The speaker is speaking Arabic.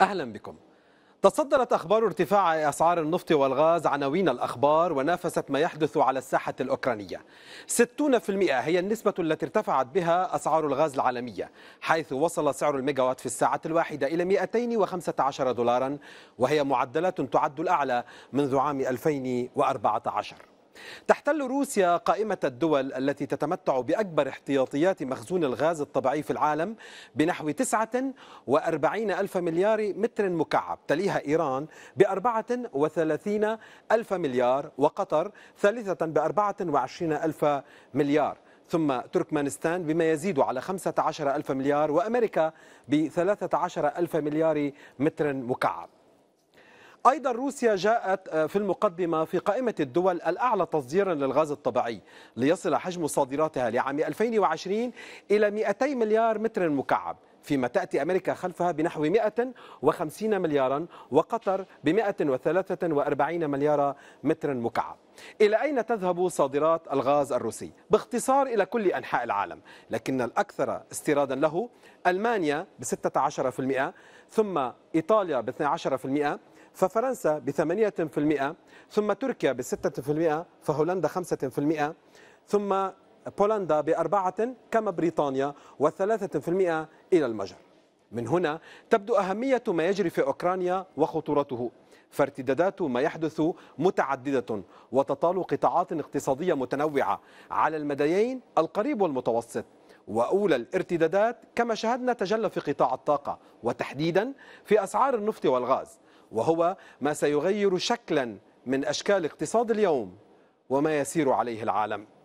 أهلا بكم تصدرت أخبار ارتفاع أسعار النفط والغاز عناوين الأخبار ونافست ما يحدث على الساحة الأوكرانية 60% هي النسبة التي ارتفعت بها أسعار الغاز العالمية حيث وصل سعر الميجاوات في الساعة الواحدة إلى 215 دولارا وهي معدلات تعد الأعلى منذ عام 2014 تحتل روسيا قائمة الدول التي تتمتع بأكبر احتياطيات مخزون الغاز الطبيعي في العالم بنحو 49 ألف مليار متر مكعب تليها إيران ب 34 ألف مليار وقطر ثالثة ب 24 ألف مليار ثم تركمانستان بما يزيد على 15 ألف مليار وأمريكا ب 13 ألف مليار متر مكعب أيضا روسيا جاءت آه، في المقدمة في قائمة الدول الأعلى تصديرا للغاز الطبيعي ليصل حجم صادراتها لعام 2020 إلى 200 مليار متر مكعب فيما تأتي أمريكا خلفها بنحو 150 مليارا وقطر ب 143 مليار متر مكعب إلى أين تذهب صادرات الغاز الروسي؟ باختصار إلى كل أنحاء العالم لكن الأكثر استيرادا له ألمانيا ب 16% ثم إيطاليا ب 12% ففرنسا ب 8% ثم تركيا ب 6% فهولندا 5% ثم بولندا بأربعة كما بريطانيا وثلاثة في المئة إلى المجر من هنا تبدو أهمية ما يجري في أوكرانيا وخطورته فارتدادات ما يحدث متعددة وتطال قطاعات اقتصادية متنوعة على المديين القريب والمتوسط وأولى الارتدادات كما شاهدنا تجلى في قطاع الطاقة وتحديدا في أسعار النفط والغاز وهو ما سيغير شكلا من أشكال اقتصاد اليوم وما يسير عليه العالم